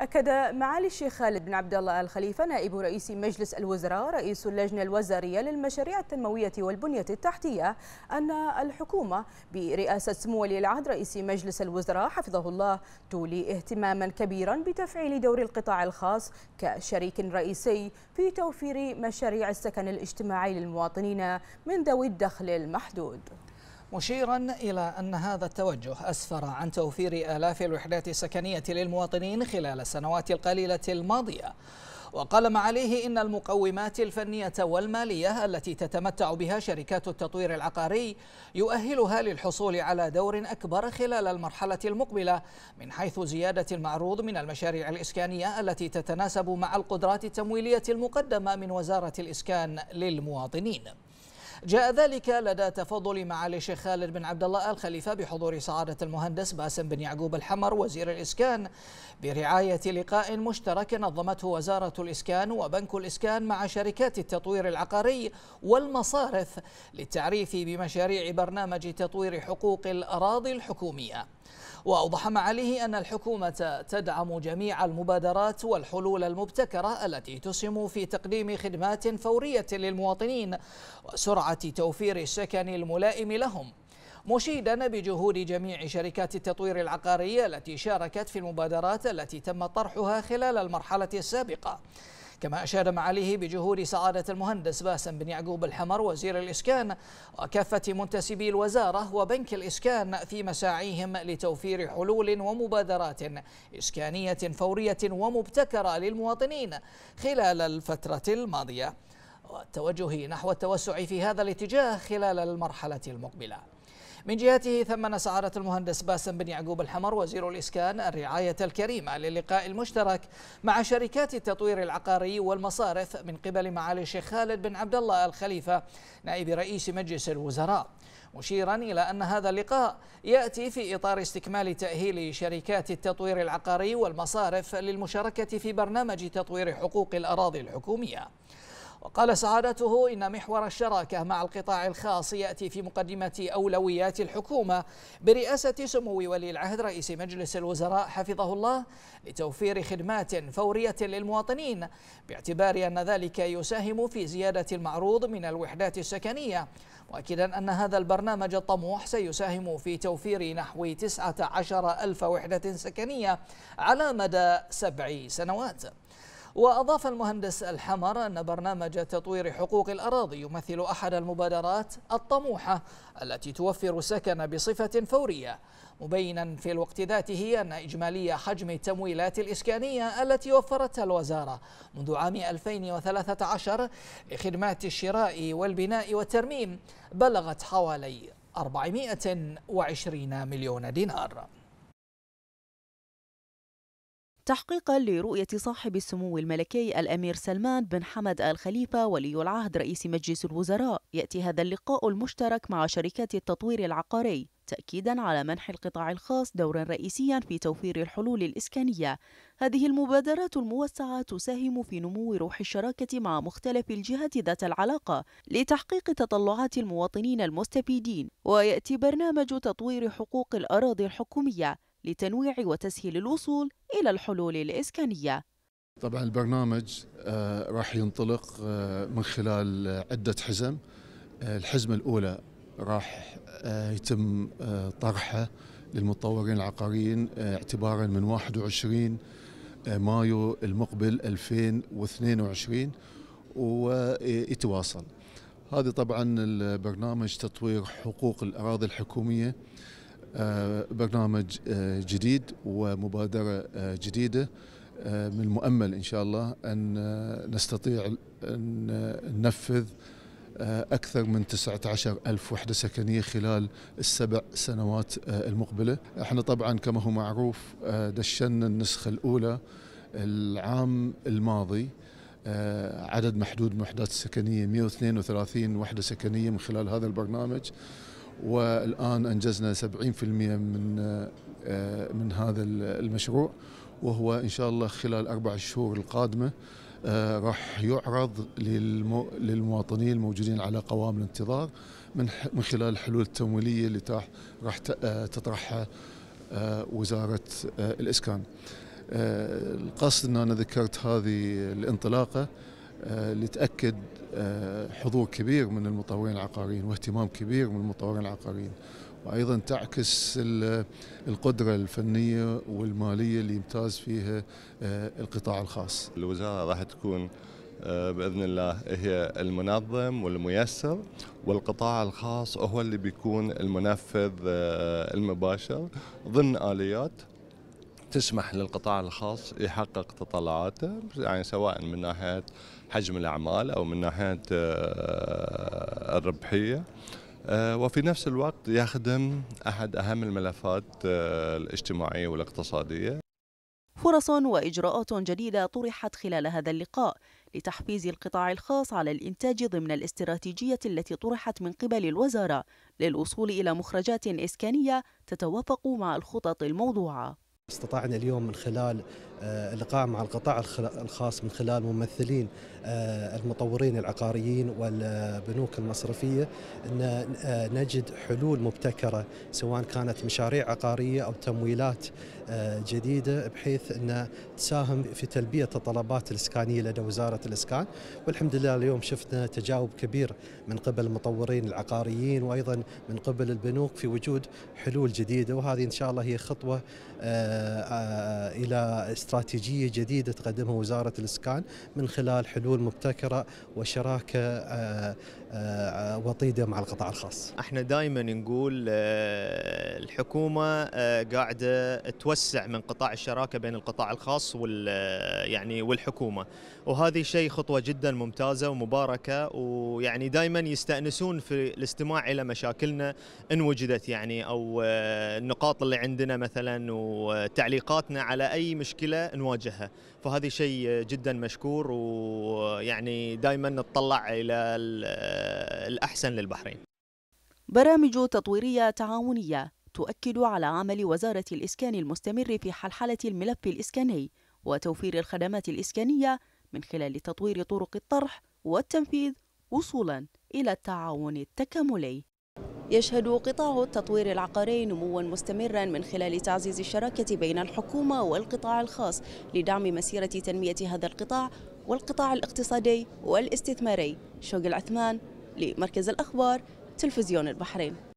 أكد معالي الشيخ خالد بن عبد الله الخليفة نائب رئيس مجلس الوزراء رئيس اللجنة الوزارية للمشاريع التنموية والبنية التحتية أن الحكومة برئاسة سمو ولي العهد رئيس مجلس الوزراء حفظه الله تولي اهتماما كبيرا بتفعيل دور القطاع الخاص كشريك رئيسي في توفير مشاريع السكن الاجتماعي للمواطنين من ذوي الدخل المحدود مشيرا إلى أن هذا التوجه أسفر عن توفير آلاف الوحدات السكنية للمواطنين خلال السنوات القليلة الماضية وقال معاليه إن المقومات الفنية والمالية التي تتمتع بها شركات التطوير العقاري يؤهلها للحصول على دور أكبر خلال المرحلة المقبلة من حيث زيادة المعروض من المشاريع الإسكانية التي تتناسب مع القدرات التمويلية المقدمة من وزارة الإسكان للمواطنين جاء ذلك لدى تفضل معالي الشيخ خالد بن عبد الله آل خليفة بحضور سعادة المهندس باسم بن يعقوب الحمر وزير الإسكان برعاية لقاء مشترك نظمته وزارة الإسكان وبنك الإسكان مع شركات التطوير العقاري والمصارف للتعريف بمشاريع برنامج تطوير حقوق الأراضي الحكومية وأوضح معاليه أن الحكومة تدعم جميع المبادرات والحلول المبتكرة التي تسهم في تقديم خدمات فورية للمواطنين وسرعة توفير السكن الملائم لهم مشيدا بجهود جميع شركات التطوير العقاري التي شاركت في المبادرات التي تم طرحها خلال المرحلة السابقة كما أشاد معاليه بجهود سعادة المهندس باسم بن يعقوب الحمر وزير الإسكان وكافة منتسبي الوزارة وبنك الإسكان في مساعيهم لتوفير حلول ومبادرات إسكانية فورية ومبتكرة للمواطنين خلال الفترة الماضية والتوجه نحو التوسع في هذا الاتجاه خلال المرحلة المقبلة من جهته ثمن سعادة المهندس باسم بن يعقوب الحمر وزير الإسكان الرعاية الكريمة للقاء المشترك مع شركات التطوير العقاري والمصارف من قبل معالي الشيخ خالد بن عبد الله الخليفة نائب رئيس مجلس الوزراء مشيرا إلى أن هذا اللقاء يأتي في إطار استكمال تأهيل شركات التطوير العقاري والمصارف للمشاركة في برنامج تطوير حقوق الأراضي الحكومية وقال سعادته إن محور الشراكة مع القطاع الخاص يأتي في مقدمة أولويات الحكومة برئاسة سمو ولي العهد رئيس مجلس الوزراء حفظه الله لتوفير خدمات فورية للمواطنين باعتبار أن ذلك يساهم في زيادة المعروض من الوحدات السكنية مؤكدا أن هذا البرنامج الطموح سيساهم في توفير نحو 19 ألف وحدة سكنية على مدى سبع سنوات وأضاف المهندس الحمر أن برنامج تطوير حقوق الأراضي يمثل أحد المبادرات الطموحة التي توفر سكن بصفة فورية مبينا في الوقت ذاته أن إجمالي حجم التمويلات الإسكانية التي وفرتها الوزارة منذ عام 2013 لخدمات الشراء والبناء والترميم بلغت حوالي 420 مليون دينار تحقيقا لرؤية صاحب السمو الملكي الأمير سلمان بن حمد آل خليفة ولي العهد رئيس مجلس الوزراء يأتي هذا اللقاء المشترك مع شركات التطوير العقاري تأكيدا على منح القطاع الخاص دورا رئيسيا في توفير الحلول الإسكانية هذه المبادرات الموسعة تساهم في نمو روح الشراكة مع مختلف الجهات ذات العلاقة لتحقيق تطلعات المواطنين المستفيدين ويأتي برنامج تطوير حقوق الأراضي الحكومية لتنويع وتسهيل الوصول إلى الحلول الإسكانية طبعا البرنامج آه، راح ينطلق آه، من خلال عدة حزم آه، الحزمة الأولى راح يتم طرحه للمتطورين العقاريين اعتبارا من 21 مايو المقبل 2022 ويتواصل هذا طبعا البرنامج تطوير حقوق الأراضي الحكومية آه، برنامج آه، جديد ومبادرة آه، جديدة من المؤمل إن شاء الله أن نستطيع أن ننفذ أكثر من 19 ألف وحدة سكنية خلال السبع سنوات المقبلة احنا طبعا كما هو معروف دشنا النسخة الأولى العام الماضي عدد محدود من الوحدات السكنية 132 وحدة سكنية من خلال هذا البرنامج والآن أنجزنا 70% من آه، من هذا المشروع وهو إن شاء الله خلال أربع شهور القادمة آه، راح يعرض للمواطنين الموجودين على قوام الانتظار من من خلال الحلول التمويليه اللي راح آه، تطرحها وزاره الاسكان. القصد ان انا ذكرت هذه الانطلاقه اللي آه، تاكد آه، حضور كبير من المطورين العقاريين واهتمام كبير من المطورين العقاريين وايضا تعكس القدره الفنيه والماليه اللي يمتاز فيها آه، القطاع الخاص. الوزاره راح تكون باذن الله هي المنظم والميسر والقطاع الخاص هو اللي بيكون المنفذ المباشر ضمن اليات تسمح للقطاع الخاص يحقق تطلعاته يعني سواء من ناحيه حجم الاعمال او من ناحيه آه، الربحيه آه، وفي نفس الوقت يخدم احد اهم الملفات آه، الاجتماعيه والاقتصاديه فرص واجراءات جديده طرحت خلال هذا اللقاء لتحفيز القطاع الخاص على الانتاج ضمن الاستراتيجيه التي طرحت من قبل الوزاره للوصول الى مخرجات اسكانيه تتوافق مع الخطط الموضوعه استطعنا اليوم من خلال آه، اللقاء مع القطاع الخاص من خلال ممثلين آه، المطورين العقاريين والبنوك المصرفية أن آه، نجد حلول مبتكرة سواء كانت مشاريع عقارية أو تمويلات جديدة بحيث أن تساهم في تلبية الطلبات الإسكانية لدى وزارة الإسكان والحمد لله اليوم شفنا تجاوب كبير من قبل المطورين العقاريين وأيضا من قبل البنوك في وجود حلول جديدة وهذه إن شاء الله هي خطوة إلى استراتيجية جديدة تقدمها وزارة الإسكان من خلال حلول مبتكرة وشراكة آه، آه، وطيده مع القطاع الخاص. احنا دائما نقول آه، الحكومه آه، قاعده توسع من قطاع الشراكه بين القطاع الخاص وال يعني والحكومه وهذه شيء خطوه جدا ممتازه ومباركه ويعني دائما يستانسون في الاستماع الى مشاكلنا ان وجدت يعني او النقاط اللي عندنا مثلا وتعليقاتنا على اي مشكله نواجهها فهذا شيء جدا مشكور ويعني دائما نتطلع الى الأحسن للبحرين برامج تطويرية تعاونية تؤكد على عمل وزارة الإسكان المستمر في حلحلة الملف الإسكاني وتوفير الخدمات الإسكانية من خلال تطوير طرق الطرح والتنفيذ وصولا إلى التعاون التكاملي يشهد قطاع التطوير العقاري نموا مستمرا من خلال تعزيز الشراكة بين الحكومة والقطاع الخاص لدعم مسيرة تنمية هذا القطاع والقطاع الاقتصادي والاستثماري شوق العثمان لمركز الأخبار تلفزيون البحرين